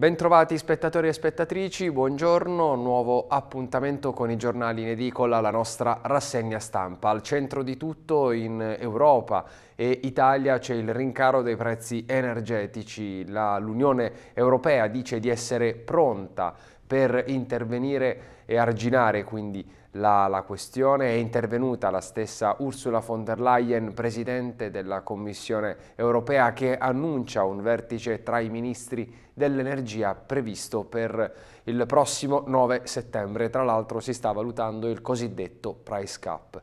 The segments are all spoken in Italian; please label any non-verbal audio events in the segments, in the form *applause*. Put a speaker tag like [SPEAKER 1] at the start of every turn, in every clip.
[SPEAKER 1] Bentrovati spettatori e spettatrici, buongiorno, nuovo appuntamento con i giornali in edicola, la nostra rassegna stampa. Al centro di tutto in Europa e Italia c'è il rincaro dei prezzi energetici. L'Unione Europea dice di essere pronta per intervenire e arginare quindi la, la, questione è intervenuta la stessa Ursula von der Leyen, presidente della Commissione europea, che annuncia un vertice tra i ministri dell'energia previsto per il prossimo 9 settembre. Tra l'altro si sta valutando il cosiddetto price cap.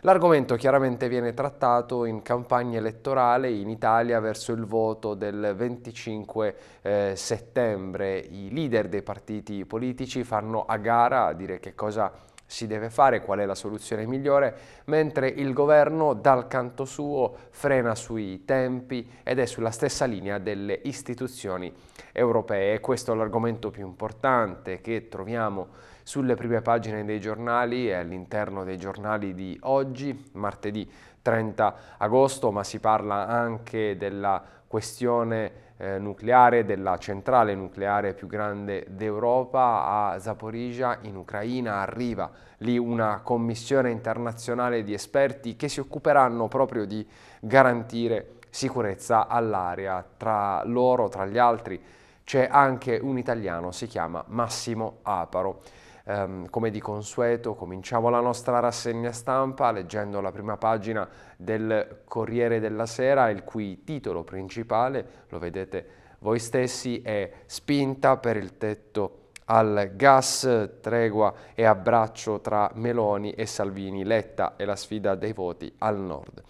[SPEAKER 1] L'argomento chiaramente viene trattato in campagna elettorale in Italia verso il voto del 25 eh, settembre. I leader dei partiti politici fanno a gara a dire che cosa si deve fare, qual è la soluzione migliore, mentre il governo dal canto suo frena sui tempi ed è sulla stessa linea delle istituzioni europee. Questo è l'argomento più importante che troviamo sulle prime pagine dei giornali e all'interno dei giornali di oggi, martedì 30 agosto, ma si parla anche della questione eh, nucleare della centrale nucleare più grande d'Europa a Zaporizia in Ucraina. Arriva lì una commissione internazionale di esperti che si occuperanno proprio di garantire sicurezza all'area. Tra loro, tra gli altri, c'è anche un italiano, si chiama Massimo Aparo. Um, come di consueto cominciamo la nostra rassegna stampa leggendo la prima pagina del Corriere della Sera, il cui titolo principale, lo vedete voi stessi, è Spinta per il tetto al gas, tregua e abbraccio tra Meloni e Salvini, Letta e la sfida dei voti al nord.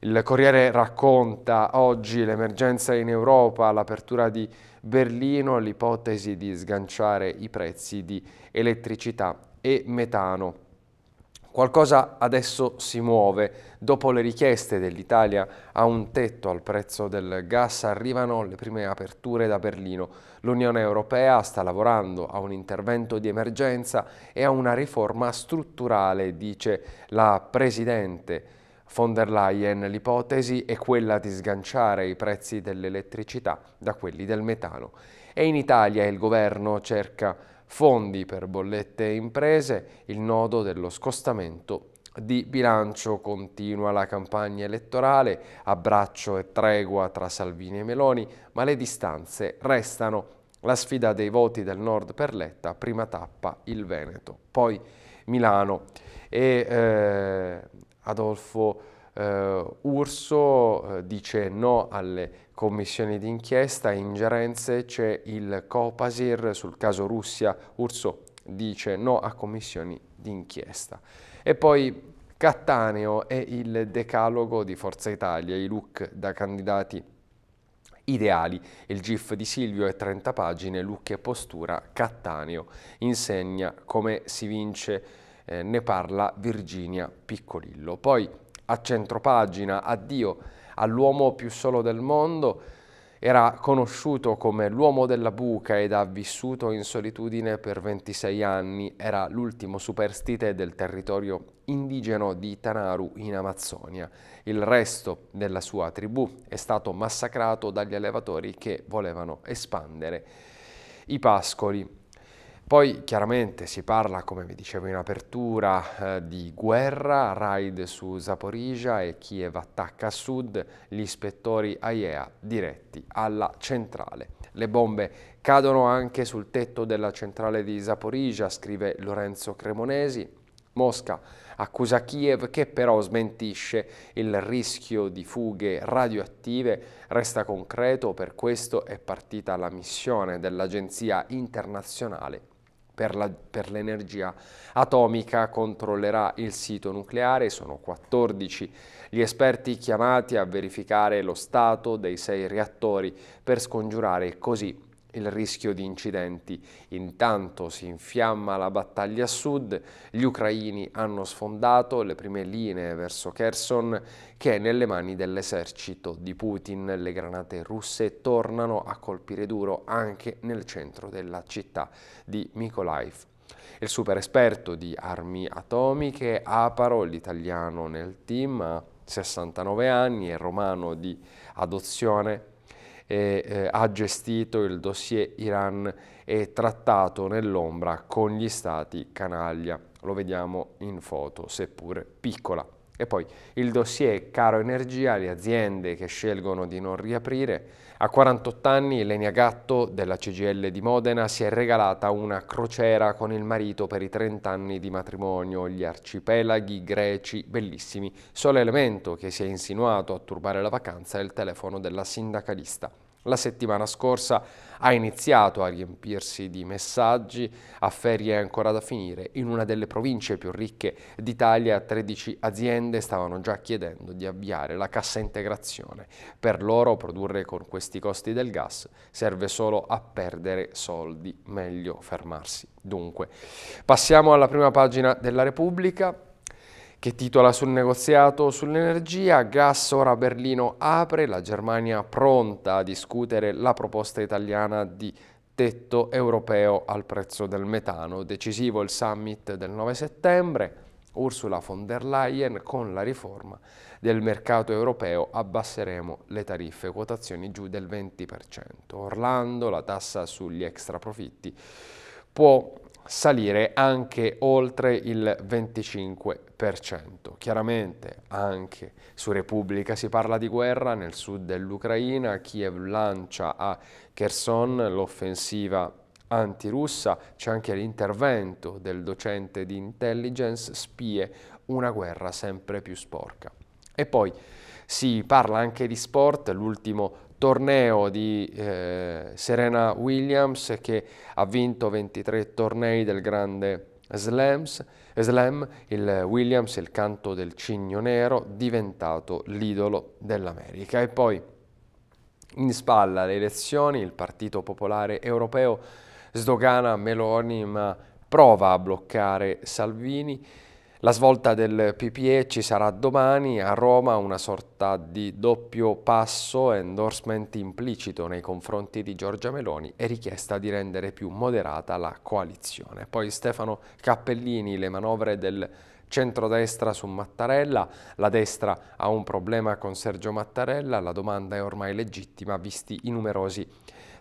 [SPEAKER 1] Il Corriere racconta oggi l'emergenza in Europa, l'apertura di Berlino l'ipotesi di sganciare i prezzi di elettricità e metano. Qualcosa adesso si muove. Dopo le richieste dell'Italia a un tetto al prezzo del gas arrivano le prime aperture da Berlino. L'Unione Europea sta lavorando a un intervento di emergenza e a una riforma strutturale, dice la Presidente von der Leyen. L'ipotesi è quella di sganciare i prezzi dell'elettricità da quelli del metano. E in Italia il governo cerca fondi per bollette e imprese, il nodo dello scostamento di bilancio continua la campagna elettorale, abbraccio e tregua tra Salvini e Meloni, ma le distanze restano. La sfida dei voti del nord per Letta, prima tappa il Veneto, poi Milano. E eh, Adolfo eh, Urso eh, dice no alle commissioni d'inchiesta, ingerenze, c'è il Copasir sul caso Russia, Urso dice no a commissioni d'inchiesta. E poi Cattaneo è il decalogo di Forza Italia, i look da candidati ideali. Il GIF di Silvio è 30 pagine, look e postura, Cattaneo insegna come si vince eh, ne parla Virginia Piccolillo. Poi a centropagina, addio all'uomo più solo del mondo, era conosciuto come l'uomo della buca ed ha vissuto in solitudine per 26 anni, era l'ultimo superstite del territorio indigeno di Tanaru in Amazzonia. Il resto della sua tribù è stato massacrato dagli allevatori che volevano espandere i pascoli. Poi chiaramente si parla, come vi dicevo in apertura, eh, di guerra, raid su Zaporizia e Kiev attacca a sud, gli ispettori AIEA diretti alla centrale. Le bombe cadono anche sul tetto della centrale di Zaporizia, scrive Lorenzo Cremonesi. Mosca accusa Kiev che però smentisce il rischio di fughe radioattive, resta concreto, per questo è partita la missione dell'Agenzia internazionale per, l'energia atomica controllerà il sito nucleare, sono 14 gli esperti chiamati a verificare lo stato dei sei reattori per scongiurare così il rischio di incidenti. Intanto si infiamma la battaglia a sud, gli ucraini hanno sfondato le prime linee verso Kherson che è nelle mani dell'esercito di Putin. Le granate russe tornano a colpire duro anche nel centro della città di Mykolaiv. Il super esperto di armi atomiche, Aparo, l'italiano nel team, ha 69 anni, e romano di adozione e eh, ha gestito il dossier Iran e trattato nell'ombra con gli stati canaglia. Lo vediamo in foto, seppur piccola. E poi il dossier caro energia, le aziende che scelgono di non riaprire. A 48 anni Lenia Gatto della CGL di Modena si è regalata una crociera con il marito per i 30 anni di matrimonio, gli arcipelaghi greci bellissimi, solo elemento che si è insinuato a turbare la vacanza è il telefono della sindacalista. La settimana scorsa ha iniziato a riempirsi di messaggi a ferie ancora da finire. In una delle province più ricche d'Italia 13 aziende stavano già chiedendo di avviare la cassa integrazione. Per loro produrre con questi costi del gas serve solo a perdere soldi, meglio fermarsi. Dunque, passiamo alla prima pagina della Repubblica che titola sul negoziato sull'energia, gas ora Berlino apre, la Germania pronta a discutere la proposta italiana di tetto europeo al prezzo del metano. Decisivo il summit del 9 settembre, Ursula von der Leyen con la riforma del mercato europeo abbasseremo le tariffe, quotazioni giù del 20%. Orlando, la tassa sugli extra profitti può salire anche oltre il 25%. Chiaramente anche su Repubblica si parla di guerra nel sud dell'Ucraina, Kiev lancia a Kherson l'offensiva antirussa, c'è anche l'intervento del docente di intelligence spie una guerra sempre più sporca. E poi si parla anche di sport, l'ultimo torneo di eh, Serena Williams che ha vinto 23 tornei del grande Slams, Slam, il Williams, il canto del cigno nero, diventato l'idolo dell'America. E poi in spalla le elezioni, il Partito Popolare Europeo sdogana Meloni ma prova a bloccare Salvini la svolta del PPE ci sarà domani a Roma, una sorta di doppio passo, endorsement implicito nei confronti di Giorgia Meloni e richiesta di rendere più moderata la coalizione. Poi Stefano Cappellini, le manovre del centrodestra su Mattarella, la destra ha un problema con Sergio Mattarella, la domanda è ormai legittima visti i numerosi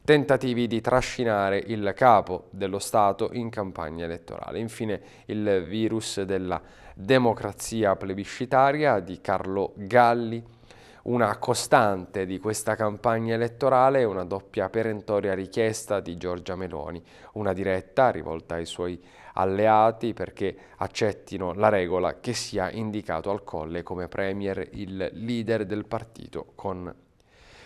[SPEAKER 1] tentativi di trascinare il capo dello Stato in campagna elettorale. Infine il virus della democrazia plebiscitaria di Carlo Galli, una costante di questa campagna elettorale è una doppia perentoria richiesta di Giorgia Meloni, una diretta rivolta ai suoi alleati perché accettino la regola che sia indicato al colle come premier il leader del partito con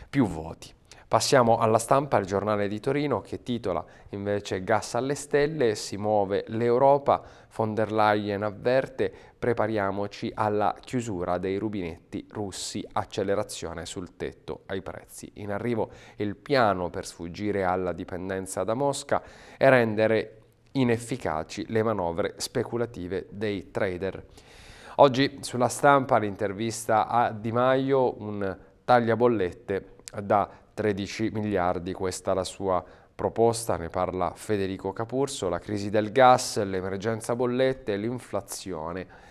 [SPEAKER 1] più voti. Passiamo alla stampa, il giornale di Torino che titola invece Gas alle stelle, si muove l'Europa, von der Leyen avverte, prepariamoci alla chiusura dei rubinetti russi, accelerazione sul tetto ai prezzi. In arrivo il piano per sfuggire alla dipendenza da Mosca e rendere inefficaci le manovre speculative dei trader. Oggi sulla stampa l'intervista a Di Maio, un tagliabollette da 13 miliardi, questa è la sua proposta, ne parla Federico Capurso, la crisi del gas, l'emergenza bollette, l'inflazione.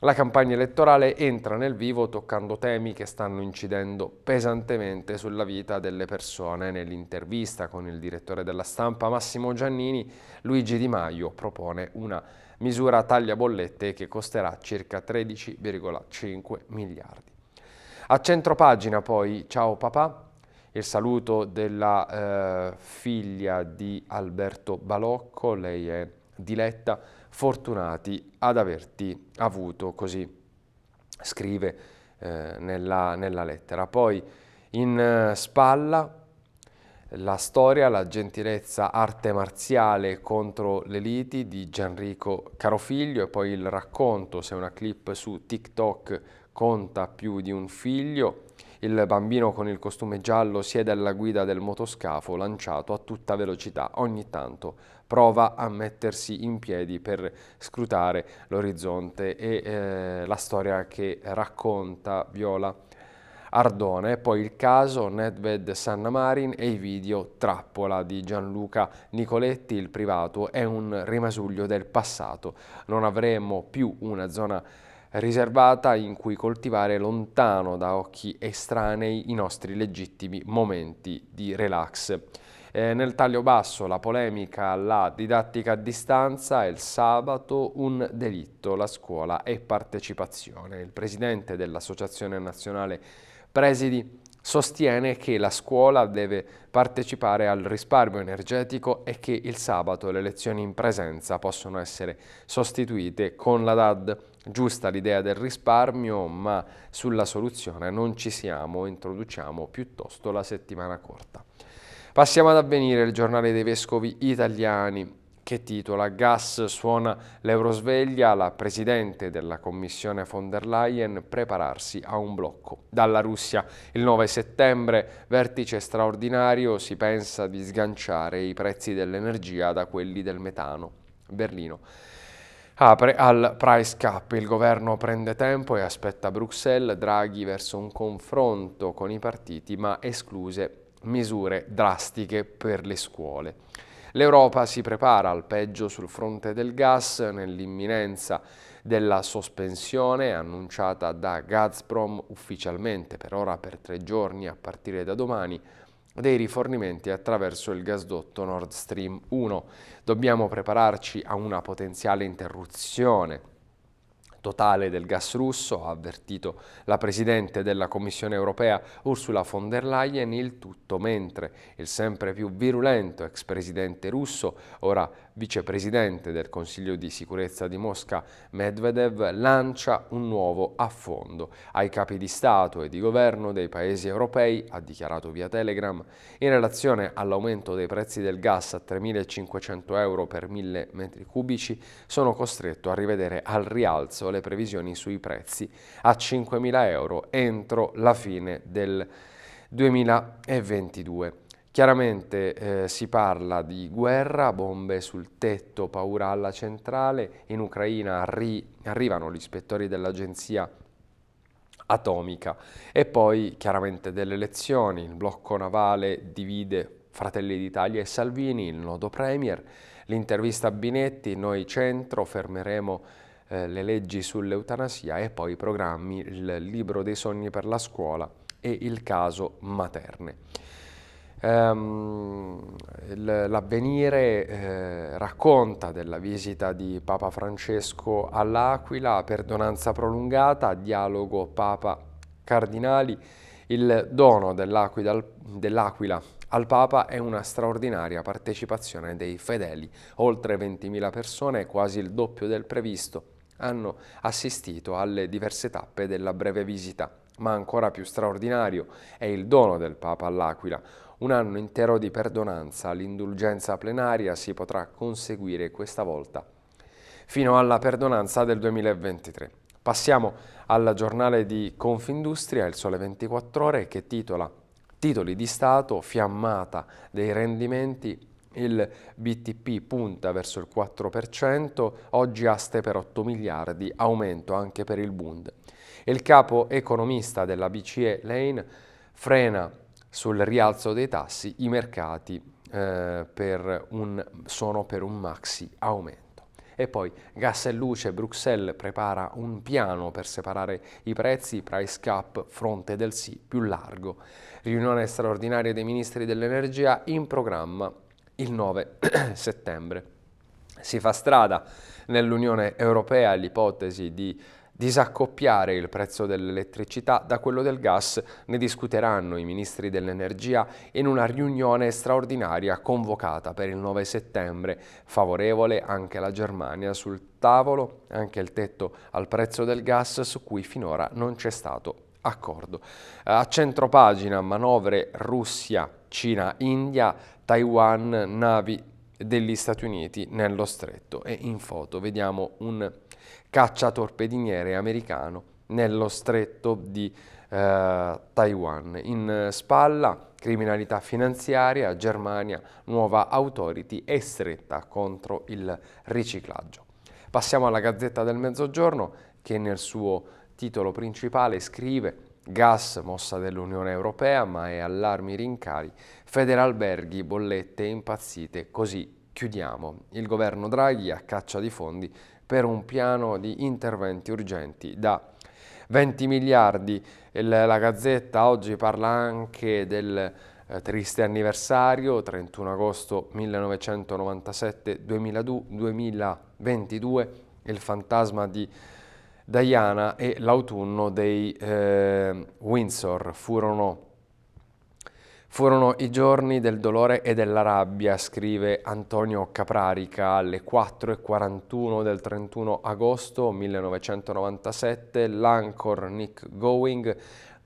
[SPEAKER 1] La campagna elettorale entra nel vivo toccando temi che stanno incidendo pesantemente sulla vita delle persone. Nell'intervista con il direttore della stampa Massimo Giannini, Luigi Di Maio propone una misura taglia bollette che costerà circa 13,5 miliardi. A centropagina poi, ciao papà, il saluto della eh, figlia di Alberto Balocco, lei è Diletta, fortunati ad averti avuto, così scrive eh, nella, nella, lettera. Poi in eh, spalla la storia, la gentilezza arte marziale contro le liti di Gianrico Carofiglio e poi il racconto, se una clip su TikTok conta più di un figlio, il bambino con il costume giallo siede alla guida del motoscafo lanciato a tutta velocità. Ogni tanto prova a mettersi in piedi per scrutare l'orizzonte e eh, la storia che racconta Viola Ardone, poi il caso Nedved Sannamarin e i video Trappola di Gianluca Nicoletti, il privato è un rimasuglio del passato. Non avremo più una zona riservata in cui coltivare lontano da occhi estranei i nostri legittimi momenti di relax. Eh, nel taglio basso la polemica, alla didattica a distanza, il sabato un delitto, la scuola e partecipazione. Il presidente dell'Associazione Nazionale Presidi sostiene che la scuola deve partecipare al risparmio energetico e che il sabato le lezioni in presenza possono essere sostituite con la DAD. Giusta l'idea del risparmio, ma sulla soluzione non ci siamo, introduciamo piuttosto la settimana corta. Passiamo ad avvenire il giornale dei vescovi italiani che titola Gas suona l'Eurosveglia, la presidente della commissione von der Leyen prepararsi a un blocco. Dalla Russia il 9 settembre, vertice straordinario, si pensa di sganciare i prezzi dell'energia da quelli del metano. Berlino apre al price cap. Il governo prende tempo e aspetta Bruxelles, Draghi verso un confronto con i partiti, ma escluse misure drastiche per le scuole. L'Europa si prepara al peggio sul fronte del gas nell'imminenza della sospensione annunciata da Gazprom ufficialmente per ora per tre giorni a partire da domani dei rifornimenti attraverso il gasdotto Nord Stream 1. Dobbiamo prepararci a una potenziale interruzione totale del gas russo, ha avvertito la Presidente della Commissione europea Ursula von der Leyen, il tutto mentre il sempre più virulento ex Presidente russo, ora vicepresidente del Consiglio di sicurezza di Mosca Medvedev lancia un nuovo affondo ai capi di Stato e di governo dei paesi europei, ha dichiarato via Telegram, in relazione all'aumento dei prezzi del gas a 3.500 euro per 1.000 metri cubici, sono costretto a rivedere al rialzo le previsioni sui prezzi a 5.000 euro entro la fine del 2022. Chiaramente eh, si parla di guerra, bombe sul tetto, paura alla centrale, in Ucraina arri arrivano gli ispettori dell'agenzia atomica e poi chiaramente delle elezioni, il blocco navale divide Fratelli d'Italia e Salvini, il nodo Premier, l'intervista a Binetti, noi centro, fermeremo eh, le leggi sull'eutanasia e poi i programmi, il libro dei sogni per la scuola e il caso Materne. Ehm, l'avvenire eh, racconta della visita di Papa Francesco all'Aquila, perdonanza prolungata, dialogo Papa-Cardinali. Il dono dell'Aquila dell al Papa è una straordinaria partecipazione dei fedeli. Oltre 20.000 persone, quasi il doppio del previsto, hanno assistito alle diverse tappe della breve visita. Ma ancora più straordinario è il dono del Papa all'Aquila, un anno intero di perdonanza, l'indulgenza plenaria si potrà conseguire questa volta, fino alla perdonanza del 2023. Passiamo alla giornale di Confindustria, il Sole 24 Ore, che titola Titoli di Stato, fiammata dei rendimenti il BTP punta verso il 4%, oggi aste per 8 miliardi, aumento anche per il Bund. Il capo economista della BCE Lane frena sul rialzo dei tassi i mercati eh, per un, sono per un maxi aumento. E poi gas e luce, Bruxelles prepara un piano per separare i prezzi, price cap, fronte del sì più largo. Riunione straordinaria dei ministri dell'energia in programma il 9 *coughs* settembre. Si fa strada nell'Unione Europea l'ipotesi di disaccoppiare il prezzo dell'elettricità da quello del gas ne discuteranno i ministri dell'energia in una riunione straordinaria convocata per il 9 settembre, favorevole anche la Germania sul tavolo, anche il tetto al prezzo del gas su cui finora non c'è stato accordo. A centropagina manovre Russia, Cina, India, Taiwan, navi degli Stati Uniti nello stretto e in foto vediamo un cacciatorpediniere americano nello stretto di eh, Taiwan. In spalla criminalità finanziaria, Germania, nuova authority e stretta contro il riciclaggio. Passiamo alla Gazzetta del Mezzogiorno che nel suo titolo principale scrive Gas mossa dell'Unione Europea, ma è allarmi rincari, Federalberghi, bollette impazzite, così chiudiamo. Il governo Draghi a caccia di fondi per un piano di interventi urgenti da 20 miliardi. Il, la Gazzetta oggi parla anche del eh, triste anniversario, 31 agosto 1997-2022, il fantasma di Diana e l'autunno dei eh, Windsor furono, furono i giorni del dolore e della rabbia, scrive Antonio Caprarica alle 4.41 del 31 agosto 1997, l'Ancor Nick Going,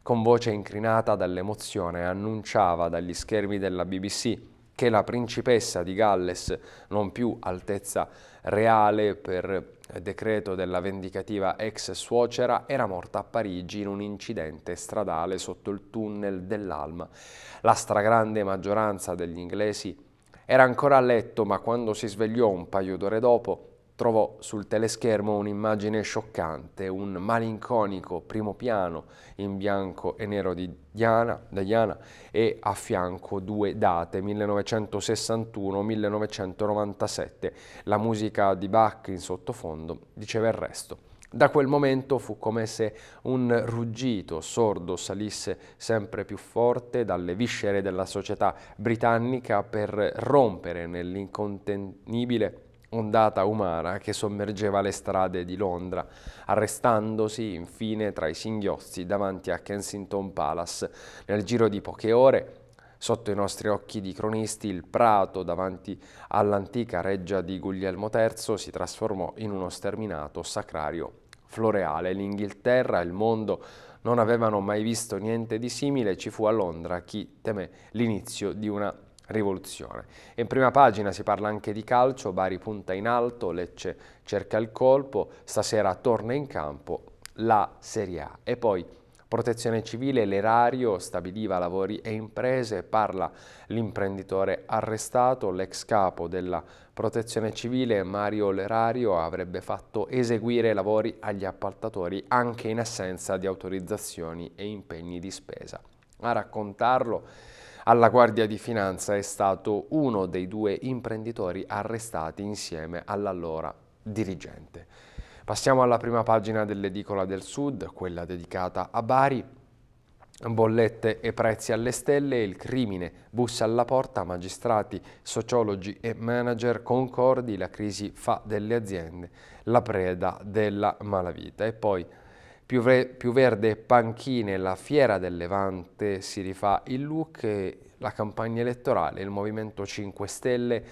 [SPEAKER 1] con voce incrinata dall'emozione, annunciava dagli schermi della BBC che la principessa di Galles, non più altezza reale per decreto della vendicativa ex suocera, era morta a Parigi in un incidente stradale sotto il tunnel dell'Alma. La stragrande maggioranza degli inglesi era ancora a letto, ma quando si svegliò un paio d'ore dopo, trovò sul teleschermo un'immagine scioccante, un malinconico primo piano in bianco e nero di Diana, Diana e a fianco due date, 1961-1997. La musica di Bach in sottofondo diceva il resto. Da quel momento fu come se un ruggito sordo salisse sempre più forte dalle viscere della società britannica per rompere nell'incontenibile ondata umana che sommergeva le strade di Londra, arrestandosi infine tra i singhiozzi davanti a Kensington Palace. Nel giro di poche ore, sotto i nostri occhi di cronisti, il prato davanti all'antica reggia di Guglielmo III si trasformò in uno sterminato sacrario floreale. L'Inghilterra e il mondo non avevano mai visto niente di simile, ci fu a Londra chi teme l'inizio di una rivoluzione. In prima pagina si parla anche di calcio, Bari punta in alto, Lecce cerca il colpo, stasera torna in campo la Serie A. E poi protezione civile, l'erario stabiliva lavori e imprese, parla l'imprenditore arrestato, l'ex capo della protezione civile Mario Lerario avrebbe fatto eseguire lavori agli appaltatori anche in assenza di autorizzazioni e impegni di spesa. A raccontarlo alla Guardia di Finanza è stato uno dei due imprenditori arrestati insieme all'allora dirigente. Passiamo alla prima pagina dell'edicola del Sud, quella dedicata a Bari. Bollette e prezzi alle stelle, il crimine bussa alla porta, magistrati, sociologi e manager concordi, la crisi fa delle aziende la preda della malavita. E poi più, Re, più verde panchine, la fiera del Levante, si rifà il look, la campagna elettorale, il Movimento 5 Stelle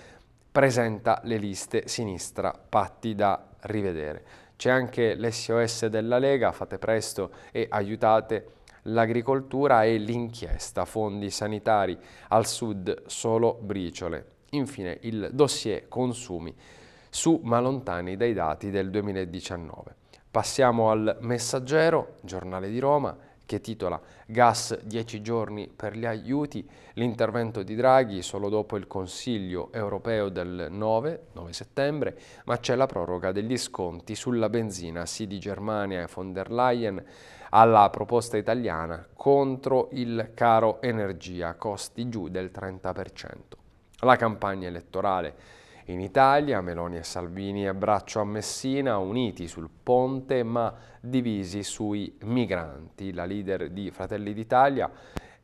[SPEAKER 1] presenta le liste sinistra, patti da rivedere. C'è anche l'SOS della Lega, fate presto e aiutate l'agricoltura e l'inchiesta, fondi sanitari al sud solo briciole. Infine il dossier consumi su ma lontani dai dati del 2019. Passiamo al Messaggero, giornale di Roma, che titola Gas 10 giorni per gli aiuti, l'intervento di Draghi solo dopo il Consiglio europeo del 9, 9 settembre, ma c'è la proroga degli sconti sulla benzina, sì di Germania e von der Leyen, alla proposta italiana contro il caro energia, costi giù del 30%. La campagna elettorale in Italia Meloni e Salvini a braccio a Messina, uniti sul ponte ma divisi sui migranti. La leader di Fratelli d'Italia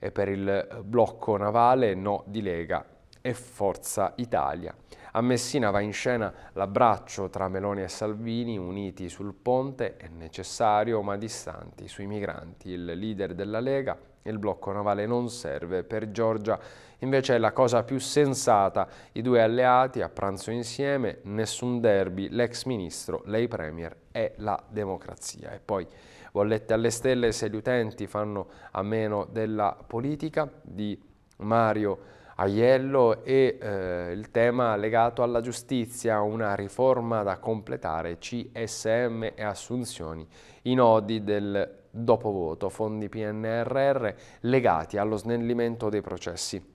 [SPEAKER 1] è per il blocco navale, no di Lega e Forza Italia. A Messina va in scena l'abbraccio tra Meloni e Salvini, uniti sul ponte, è necessario ma distanti sui migranti. Il leader della Lega il blocco navale non serve per Giorgia, invece è la cosa più sensata. I due alleati a pranzo insieme, nessun derby, l'ex ministro, lei premier e la democrazia. E poi bollette alle stelle se gli utenti fanno a meno della politica di Mario Aiello e eh, il tema legato alla giustizia, una riforma da completare, CSM e assunzioni, i nodi del dopo voto, fondi PNRR legati allo snellimento dei processi.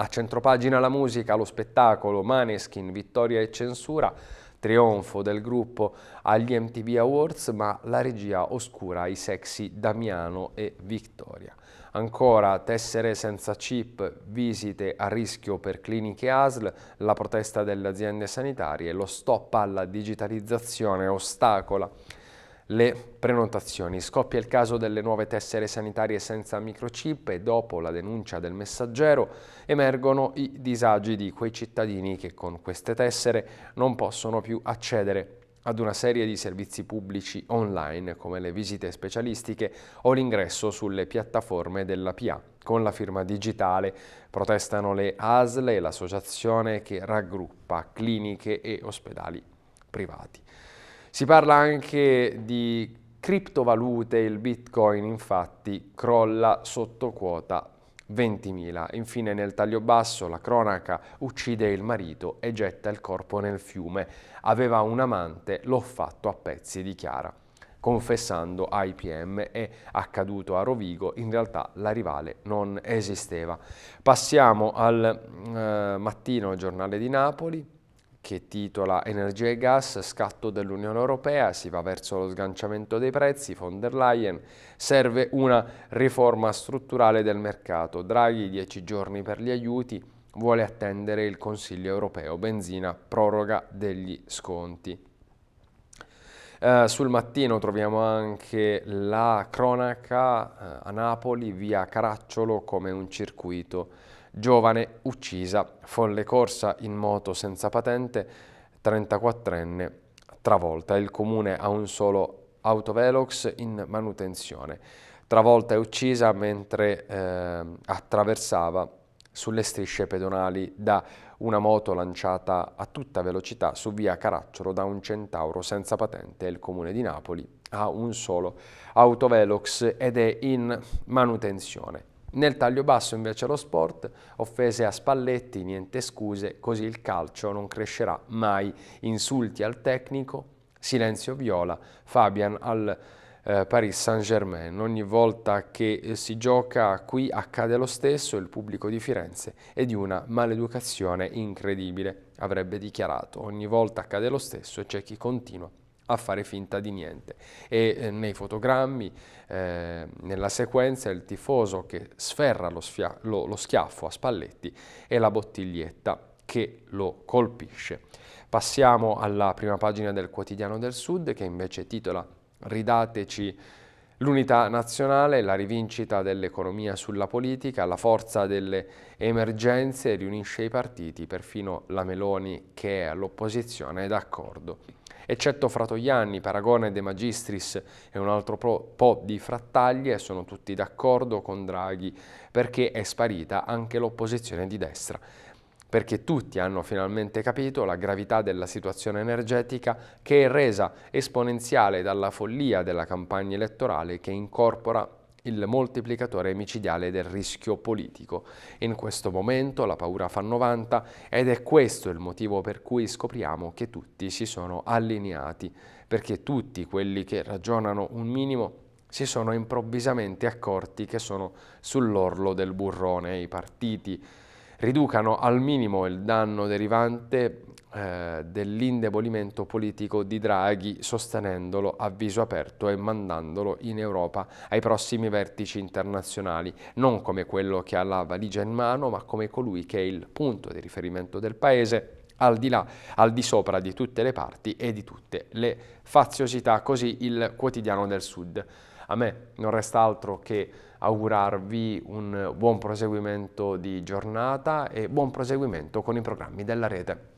[SPEAKER 1] A centropagina la musica, lo spettacolo, Maneskin, Vittoria e Censura, trionfo del gruppo agli MTV Awards, ma la regia oscura i sexy Damiano e Vittoria. Ancora tessere senza chip, visite a rischio per cliniche ASL, la protesta delle aziende sanitarie, lo stop alla digitalizzazione ostacola le prenotazioni. Scoppia il caso delle nuove tessere sanitarie senza microchip e dopo la denuncia del messaggero emergono i disagi di quei cittadini che con queste tessere non possono più accedere ad una serie di servizi pubblici online come le visite specialistiche o l'ingresso sulle piattaforme della PA. Con la firma digitale protestano le ASL e l'associazione che raggruppa cliniche e ospedali privati. Si parla anche di criptovalute, il bitcoin infatti crolla sotto quota 20.000. Infine nel taglio basso la cronaca uccide il marito e getta il corpo nel fiume. Aveva un amante, l'ho fatto a pezzi, dichiara. Confessando ai PM è accaduto a Rovigo, in realtà la rivale non esisteva. Passiamo al eh, mattino giornale di Napoli che titola Energia e gas, scatto dell'Unione Europea, si va verso lo sganciamento dei prezzi, von der Leyen, serve una riforma strutturale del mercato, Draghi 10 giorni per gli aiuti, vuole attendere il Consiglio europeo, benzina, proroga degli sconti. Uh, sul mattino troviamo anche la cronaca uh, a Napoli via Caracciolo come un circuito giovane uccisa, folle corsa in moto senza patente, 34enne travolta. Il comune ha un solo autovelox in manutenzione. Travolta e uccisa mentre eh, attraversava sulle strisce pedonali da una moto lanciata a tutta velocità su via Caracciolo da un centauro senza patente. Il comune di Napoli ha un solo autovelox ed è in manutenzione. Nel taglio basso invece lo sport, offese a Spalletti, niente scuse, così il calcio non crescerà mai. Insulti al tecnico, silenzio viola, Fabian al eh, Paris Saint-Germain. Ogni volta che eh, si gioca qui accade lo stesso, il pubblico di Firenze è di una maleducazione incredibile, avrebbe dichiarato. Ogni volta accade lo stesso e c'è chi continua a fare finta di niente. E eh, nei fotogrammi, eh, nella sequenza, il tifoso che sferra lo, lo, lo schiaffo a Spalletti e la bottiglietta che lo colpisce. Passiamo alla prima pagina del quotidiano del Sud che invece titola Ridateci l'unità nazionale, la rivincita dell'economia sulla politica, la forza delle emergenze riunisce i partiti, perfino la Meloni che è all'opposizione è d'accordo. Eccetto Fratoianni, Paragone De Magistris e un altro po' di frattaglie sono tutti d'accordo con Draghi perché è sparita anche l'opposizione di destra perché tutti hanno finalmente capito la gravità della situazione energetica che è resa esponenziale dalla follia della campagna elettorale che incorpora il moltiplicatore micidiale del rischio politico. In questo momento la paura fa 90 ed è questo il motivo per cui scopriamo che tutti si sono allineati, perché tutti quelli che ragionano un minimo si sono improvvisamente accorti che sono sull'orlo del burrone i partiti, riducano al minimo il danno derivante eh, dell'indebolimento politico di Draghi sostenendolo a viso aperto e mandandolo in Europa ai prossimi vertici internazionali, non come quello che ha la valigia in mano, ma come colui che è il punto di riferimento del Paese al di là, al di sopra di tutte le parti e di tutte le faziosità, così il quotidiano del Sud. A me non resta altro che augurarvi un buon proseguimento di giornata e buon proseguimento con i programmi della rete.